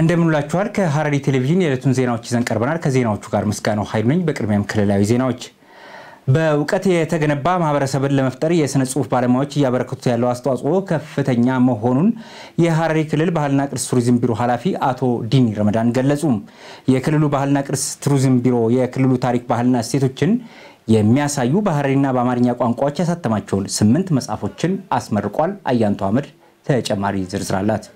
እንደምንላችኋል ከሐረሪ ቴሌቪዥን የዕለቱን ዜናዎች ይዘን ቀርበናል። ከዜናዎቹ ጋር ምስጋናው ኃይሉ ነኝ። በቅድሚያም ክልላዊ ዜናዎች። በእውቀት የተገነባ ማህበረሰብን ለመፍጠር የሥነ ጽሑፍ ባለሙያዎች እያበረከቱት ያለው አስተዋጽኦ ከፍተኛ መሆኑን የሐረሪ ክልል ባህልና ቅርስ ቱሪዝም ቢሮ ኃላፊ አቶ ዲኒ ረመዳን ገለጹ። የክልሉ ባህልና ቅርስ ቱሪዝም ቢሮ የክልሉ ታሪክ፣ ባህልና እሴቶችን የሚያሳዩ በሐረሪና በአማርኛ ቋንቋዎች ያሳተማቸውን ስምንት መጽሐፎችን አስመርቋል። አያንቱ አህመድ ተጨማሪ ዝርዝር አላት።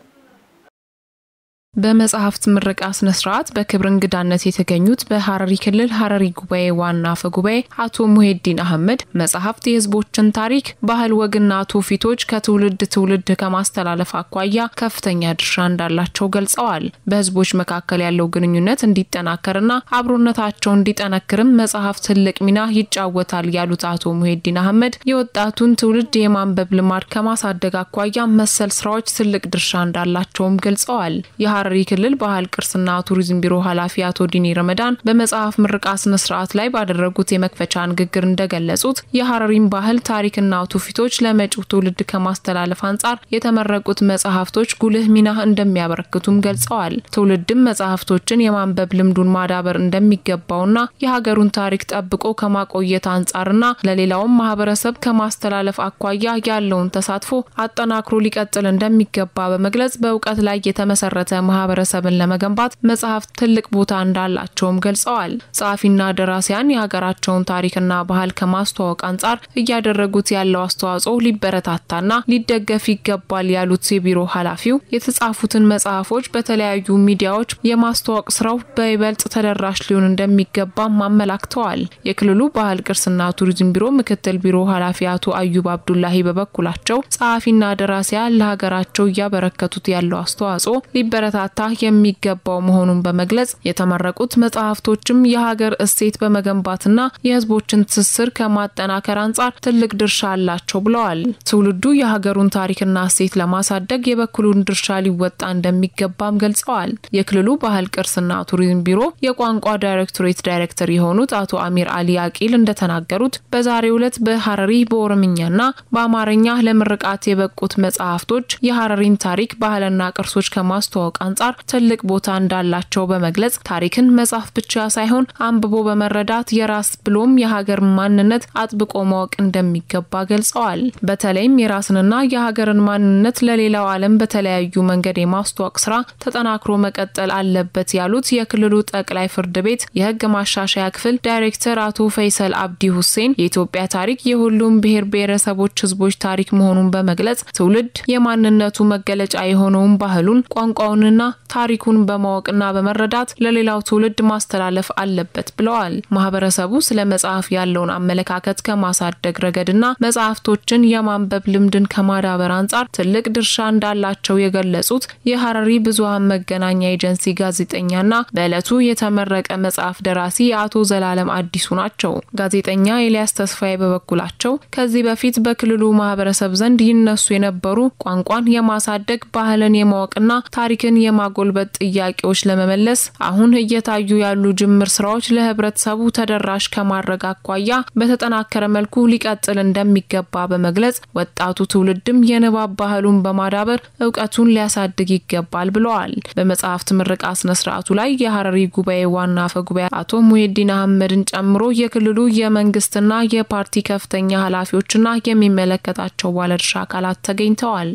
በመጽሐፍት ምረቃ ስነ ስርዓት በክብር እንግዳነት የተገኙት በሐረሪ ክልል ሐረሪ ጉባኤ ዋና አፈ ጉባኤ አቶ ሙሄዲን አህመድ መጽሐፍት የህዝቦችን ታሪክ፣ ባህል፣ ወግና ትውፊቶች ከትውልድ ትውልድ ከማስተላለፍ አኳያ ከፍተኛ ድርሻ እንዳላቸው ገልጸዋል። በህዝቦች መካከል ያለው ግንኙነት እንዲጠናከርና አብሮነታቸው እንዲጠነክርም መጽሐፍ ትልቅ ሚና ይጫወታል ያሉት አቶ ሙሄዲን አህመድ የወጣቱን ትውልድ የማንበብ ልማድ ከማሳደግ አኳያ መሰል ስራዎች ትልቅ ድርሻ እንዳላቸውም ገልጸዋል። የሐረሪ ክልል ባህል ቅርስና ቱሪዝም ቢሮ ኃላፊ አቶ ዲኒ ረመዳን በመጽሐፍ ምርቃ ስነ ስርዓት ላይ ባደረጉት የመክፈቻ ንግግር እንደገለጹት የሐረሪም ባህል ታሪክና ትውፊቶች ለመጪው ትውልድ ከማስተላለፍ አንጻር የተመረቁት መጽሐፍቶች ጉልህ ሚና እንደሚያበረክቱም ገልጸዋል። ትውልድም መጽሐፍቶችን የማንበብ ልምዱን ማዳበር እንደሚገባውና የሀገሩን ታሪክ ጠብቆ ከማቆየት አንጻርና ለሌላውም ማህበረሰብ ከማስተላለፍ አኳያ ያለውን ተሳትፎ አጠናክሮ ሊቀጥል እንደሚገባ በመግለጽ በእውቀት ላይ የተመሰረተ ማህበረሰብን ለመገንባት መጽሐፍ ትልቅ ቦታ እንዳላቸውም ገልጸዋል። ጸሐፊና ደራሲያን የሀገራቸውን ታሪክና ባህል ከማስተዋወቅ አንጻር እያደረጉት ያለው አስተዋጽኦ ሊበረታታና ሊደገፍ ይገባል ያሉት የቢሮ ኃላፊው የተጻፉትን መጽሐፎች በተለያዩ ሚዲያዎች የማስተዋወቅ ስራው በይበልጥ ተደራሽ ሊሆን እንደሚገባም አመላክተዋል። የክልሉ ባህል ቅርስና ቱሪዝም ቢሮ ምክትል ቢሮ ኃላፊ አቶ አዩብ አብዱላሂ በበኩላቸው ጸሐፊና ደራሲያን ለሀገራቸው እያበረከቱት ያለው አስተዋጽኦ ሊበረታ ሊበረታታ የሚገባው መሆኑን በመግለጽ የተመረቁት መጽሐፍቶችም የሀገር እሴት በመገንባትና የህዝቦችን ትስስር ከማጠናከር አንጻር ትልቅ ድርሻ አላቸው ብለዋል። ትውልዱ የሀገሩን ታሪክና እሴት ለማሳደግ የበኩሉን ድርሻ ሊወጣ እንደሚገባም ገልጸዋል። የክልሉ ባህል ቅርስና ቱሪዝም ቢሮ የቋንቋ ዳይሬክቶሬት ዳይሬክተር የሆኑት አቶ አሚር አሊ አቂል እንደተናገሩት በዛሬው ዕለት በሀረሪ በኦሮምኛና በአማርኛ ለምርቃት የበቁት መጽሐፍቶች የሀረሪን ታሪክ ባህልና ቅርሶች ከማስተዋወቅ አንጻር ትልቅ ቦታ እንዳላቸው በመግለጽ ታሪክን መጻፍ ብቻ ሳይሆን አንብቦ በመረዳት የራስ ብሎም የሀገር ማንነት አጥብቆ ማወቅ እንደሚገባ ገልጸዋል። በተለይም የራስንና የሀገርን ማንነት ለሌላው ዓለም በተለያዩ መንገድ የማስተዋወቅ ስራ ተጠናክሮ መቀጠል አለበት ያሉት የክልሉ ጠቅላይ ፍርድ ቤት የህግ ማሻሻያ ክፍል ዳይሬክተር አቶ ፈይሰል አብዲ ሁሴን የኢትዮጵያ ታሪክ የሁሉም ብሔር ብሔረሰቦች፣ ህዝቦች ታሪክ መሆኑን በመግለጽ ትውልድ የማንነቱ መገለጫ የሆነውን ባህሉን ቋንቋውንና በማወቅና ታሪኩን በማወቅና በመረዳት ለሌላው ትውልድ ማስተላለፍ አለበት ብለዋል። ማህበረሰቡ ስለ መጽሐፍ ያለውን አመለካከት ከማሳደግ ረገድና መጽሐፍቶችን የማንበብ ልምድን ከማዳበር አንጻር ትልቅ ድርሻ እንዳላቸው የገለጹት የሐረሪ ብዙሀን መገናኛ ኤጀንሲ ጋዜጠኛና በዕለቱ የተመረቀ መጽሐፍ ደራሲ አቶ ዘላለም አዲሱ ናቸው። ጋዜጠኛ ኤልያስ ተስፋዬ በበኩላቸው ከዚህ በፊት በክልሉ ማህበረሰብ ዘንድ ይነሱ የነበሩ ቋንቋን የማሳደግ ባህልን የማወቅና ታሪክን የማጎልበት ጥያቄዎች ለመመለስ አሁን እየታዩ ያሉ ጅምር ስራዎች ለህብረተሰቡ ተደራሽ ከማድረግ አኳያ በተጠናከረ መልኩ ሊቀጥል እንደሚገባ በመግለጽ ወጣቱ ትውልድም የንባብ ባህሉን በማዳበር እውቀቱን ሊያሳድግ ይገባል ብለዋል። በመጽሐፍት ምርቃ ስነ ስርዓቱ ላይ የሀረሪ ጉባኤ ዋና አፈ ጉባኤ አቶ ሙሄዲን አህመድን ጨምሮ የክልሉ የመንግስትና የፓርቲ ከፍተኛ ኃላፊዎችና የሚመለከታቸው ባለድርሻ አካላት ተገኝተዋል።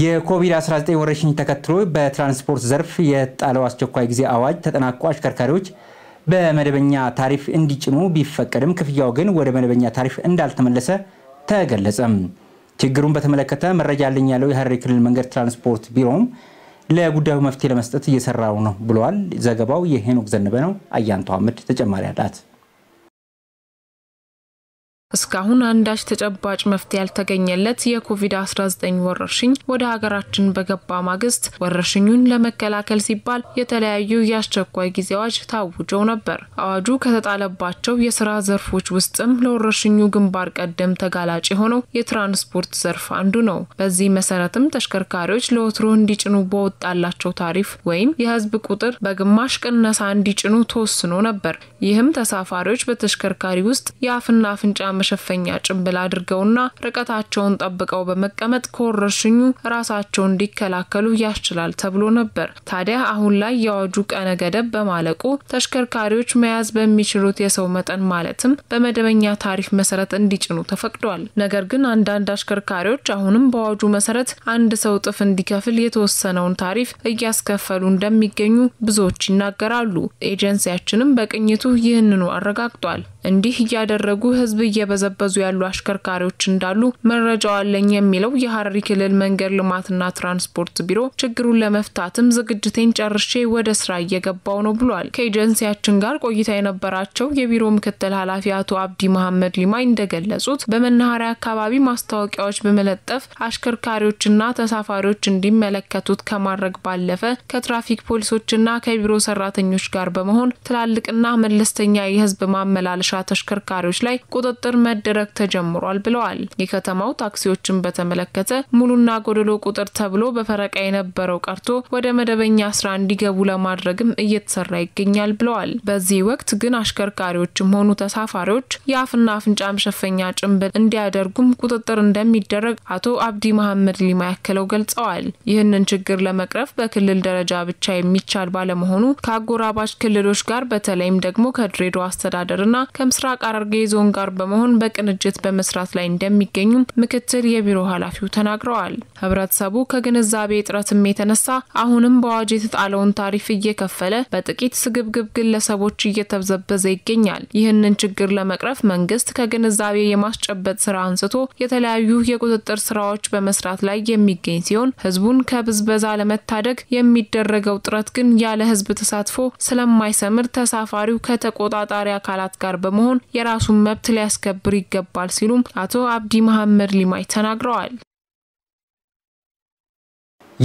የኮቪድ-19 ወረርሽኝ ተከትሎ በትራንስፖርት ዘርፍ የጣለው አስቸኳይ ጊዜ አዋጅ ተጠናቆ አሽከርካሪዎች በመደበኛ ታሪፍ እንዲጭኑ ቢፈቀድም ክፍያው ግን ወደ መደበኛ ታሪፍ እንዳልተመለሰ ተገለጸም። ችግሩን በተመለከተ መረጃ አለኝ ያለው የሐረሪ ክልል መንገድ ትራንስፖርት ቢሮም ለጉዳዩ መፍትሄ ለመስጠት እየሰራው ነው ብለዋል። ዘገባው የሄኖክ ዘነበ ነው። አያንቱ አምድ ተጨማሪ አላት። እስካሁን አንዳች ተጨባጭ መፍትሄ ያልተገኘለት የኮቪድ-19 ወረርሽኝ ወደ ሀገራችን በገባ ማግስት ወረርሽኙን ለመከላከል ሲባል የተለያዩ የአስቸኳይ ጊዜ አዋጅ ታውጀው ነበር። አዋጁ ከተጣለባቸው የስራ ዘርፎች ውስጥም ለወረርሽኙ ግንባር ቀደም ተጋላጭ የሆነው የትራንስፖርት ዘርፍ አንዱ ነው። በዚህ መሰረትም ተሽከርካሪዎች ለወትሮ እንዲጭኑ በወጣላቸው ታሪፍ ወይም የህዝብ ቁጥር በግማሽ ቅነሳ እንዲጭኑ ተወስኖ ነበር። ይህም ተሳፋሪዎች በተሽከርካሪ ውስጥ የአፍና አፍንጫ መሸፈኛ ጭንብል አድርገውና ርቀታቸውን ጠብቀው በመቀመጥ ከወረርሽኙ ራሳቸውን እንዲከላከሉ ያስችላል ተብሎ ነበር። ታዲያ አሁን ላይ የአዋጁ ቀነ ገደብ በማለቁ ተሽከርካሪዎች መያዝ በሚችሉት የሰው መጠን ማለትም በመደበኛ ታሪፍ መሰረት እንዲጭኑ ተፈቅዷል። ነገር ግን አንዳንድ አሽከርካሪዎች አሁንም በአዋጁ መሰረት አንድ ሰው እጥፍ እንዲከፍል የተወሰነውን ታሪፍ እያስከፈሉ እንደሚገኙ ብዙዎች ይናገራሉ። ኤጀንሲያችንም በቅኝቱ ይህንኑ አረጋግጧል። እንዲህ እያደረጉ ህዝብ እየበዘበዙ ያሉ አሽከርካሪዎች እንዳሉ መረጃው አለኝ የሚለው የሀረሪ ክልል መንገድ ልማትና ትራንስፖርት ቢሮ ችግሩን ለመፍታትም ዝግጅቴን ጨርሼ ወደ ስራ እየገባው ነው ብሏል። ከኤጀንሲያችን ጋር ቆይታ የነበራቸው የቢሮ ምክትል ኃላፊ አቶ አብዲ መሐመድ ሊማይ እንደገለጹት በመናኸሪያ አካባቢ ማስታወቂያዎች በመለጠፍ አሽከርካሪዎችና ተሳፋሪዎች እንዲመለከቱት ከማድረግ ባለፈ ከትራፊክ ፖሊሶችና ከቢሮ ሰራተኞች ጋር በመሆን ትላልቅና መለስተኛ የህዝብ ማመላለሻ ማድረሻ ተሽከርካሪዎች ላይ ቁጥጥር መደረግ ተጀምሯል ብለዋል። የከተማው ታክሲዎችን በተመለከተ ሙሉና ጎደሎ ቁጥር ተብሎ በፈረቃ የነበረው ቀርቶ ወደ መደበኛ ስራ እንዲገቡ ለማድረግም እየተሰራ ይገኛል ብለዋል። በዚህ ወቅት ግን አሽከርካሪዎችም ሆኑ ተሳፋሪዎች የአፍና አፍንጫ መሸፈኛ ጭንብል እንዲያደርጉም ቁጥጥር እንደሚደረግ አቶ አብዲ መሐመድ ሊማ ያክለው ገልጸዋል። ይህንን ችግር ለመቅረፍ በክልል ደረጃ ብቻ የሚቻል ባለመሆኑ ከአጎራባች ክልሎች ጋር በተለይም ደግሞ ከድሬዳዋ አስተዳደርና ከምስራቅ ሐረርጌ ዞን ጋር በመሆን በቅንጅት በመስራት ላይ እንደሚገኙም ምክትል የቢሮ ኃላፊው ተናግረዋል። ህብረተሰቡ ከግንዛቤ እጥረትም የተነሳ አሁንም በአዋጅ የተጣለውን ታሪፍ እየከፈለ በጥቂት ስግብግብ ግለሰቦች እየተበዘበዘ ይገኛል። ይህንን ችግር ለመቅረፍ መንግስት ከግንዛቤ የማስጨበጥ ስራ አንስቶ የተለያዩ የቁጥጥር ስራዎች በመስራት ላይ የሚገኝ ሲሆን ህዝቡን ከብዝበዛ ለመታደግ የሚደረገው ጥረት ግን ያለ ህዝብ ተሳትፎ ስለማይሰምር ተሳፋሪው ከተቆጣጣሪ አካላት ጋር በ በመሆን የራሱን መብት ሊያስከብር ይገባል ሲሉም አቶ አብዲ መሐመድ ሊማይ ተናግረዋል።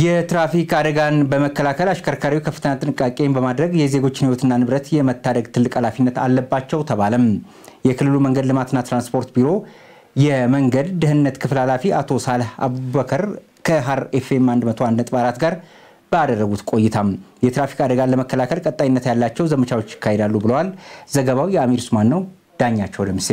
የትራፊክ አደጋን በመከላከል አሽከርካሪው ከፍተኛ ጥንቃቄን በማድረግ የዜጎችን ሕይወትና ንብረት የመታደግ ትልቅ ኃላፊነት አለባቸው ተባለም። የክልሉ መንገድ ልማትና ትራንስፖርት ቢሮ የመንገድ ደህንነት ክፍል ኃላፊ አቶ ሳልህ አቡበከር ከሐር ኤፍኤም 101.4 ጋር ባደረጉት ቆይታም የትራፊክ አደጋን ለመከላከል ቀጣይነት ያላቸው ዘመቻዎች ይካሄዳሉ ብለዋል። ዘገባው የአሚር ስማን ነው። ዳኛቸው ደምሴ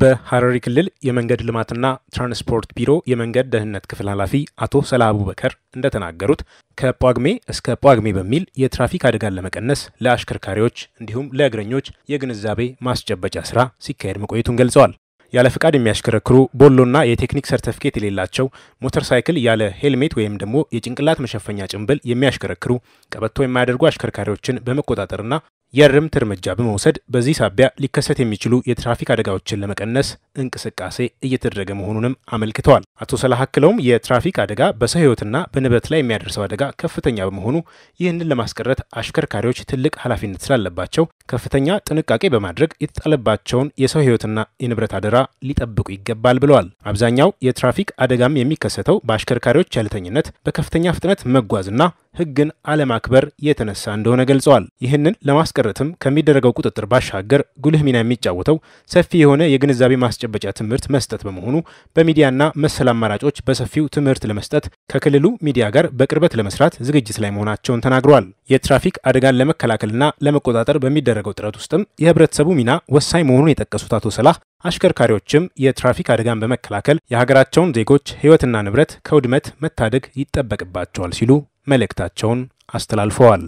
በሐረሪ ክልል የመንገድ ልማትና ትራንስፖርት ቢሮ የመንገድ ደህንነት ክፍል ኃላፊ አቶ ሰላ አቡበከር እንደተናገሩት ከጳጉሜ እስከ ጳጉሜ በሚል የትራፊክ አደጋን ለመቀነስ ለአሽከርካሪዎች እንዲሁም ለእግረኞች የግንዛቤ ማስጨበጫ ስራ ሲካሄድ መቆየቱን ገልጸዋል። ያለ ፍቃድ የሚያሽከረክሩ ቦሎና የቴክኒክ ሰርተፍኬት የሌላቸው ሞተር ሳይክል ያለ ሄልሜት ወይም ደግሞ የጭንቅላት መሸፈኛ ጭንብል የሚያሽከረክሩ ቀበቶ የማያደርጉ አሽከርካሪዎችን በመቆጣጠርና የእርምት እርምጃ በመውሰድ በዚህ ሳቢያ ሊከሰት የሚችሉ የትራፊክ አደጋዎችን ለመቀነስ እንቅስቃሴ እየተደረገ መሆኑንም አመልክተዋል። አቶ ሰላህ አክለውም የትራፊክ አደጋ በሰው ሕይወትና በንብረት ላይ የሚያደርሰው አደጋ ከፍተኛ በመሆኑ ይህንን ለማስቀረት አሽከርካሪዎች ትልቅ ኃላፊነት ስላለባቸው ከፍተኛ ጥንቃቄ በማድረግ የተጣለባቸውን የሰው ሕይወትና የንብረት አደራ ሊጠብቁ ይገባል ብለዋል። አብዛኛው የትራፊክ አደጋም የሚከሰተው በአሽከርካሪዎች ቸልተኝነት፣ በከፍተኛ ፍጥነት መጓዝና ህግን አለማክበር የተነሳ እንደሆነ ገልጸዋል። ይህንን ለማስቀረትም ከሚደረገው ቁጥጥር ባሻገር ጉልህ ሚና የሚጫወተው ሰፊ የሆነ የግንዛቤ ማስጨበጫ ትምህርት መስጠት በመሆኑ በሚዲያና መሰል አማራጮች በሰፊው ትምህርት ለመስጠት ከክልሉ ሚዲያ ጋር በቅርበት ለመስራት ዝግጅት ላይ መሆናቸውን ተናግረዋል። የትራፊክ አደጋን ለመከላከልና ለመቆጣጠር በሚደረገው ጥረት ውስጥም የህብረተሰቡ ሚና ወሳኝ መሆኑን የጠቀሱት አቶ ሰላህ አሽከርካሪዎችም የትራፊክ አደጋን በመከላከል የሀገራቸውን ዜጎች ህይወትና ንብረት ከውድመት መታደግ ይጠበቅባቸዋል ሲሉ መልእክታቸውን አስተላልፈዋል።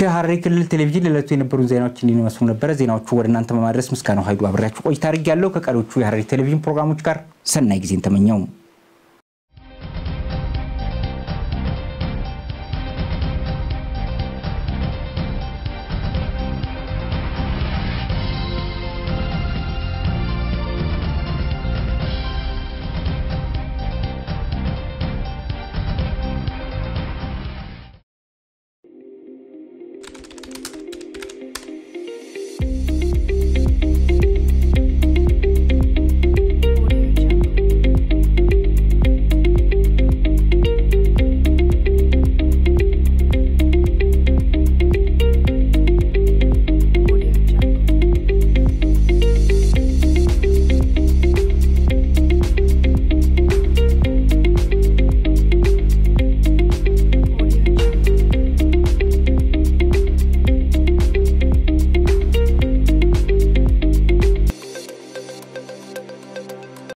ከሐረሪ ክልል ቴሌቪዥን ለዕለቱ የነበሩን ዜናዎች እንዲህ ይመስሉ ነበረ። ዜናዎቹ ወደ እናንተ በማድረስ ምስጋናው ኃይሉ አብሬያችሁ ቆይታ አድርጌያለሁ። ከቀሪዎቹ የሐረሪ ቴሌቪዥን ፕሮግራሞች ጋር ሰናይ ጊዜን ተመኘው።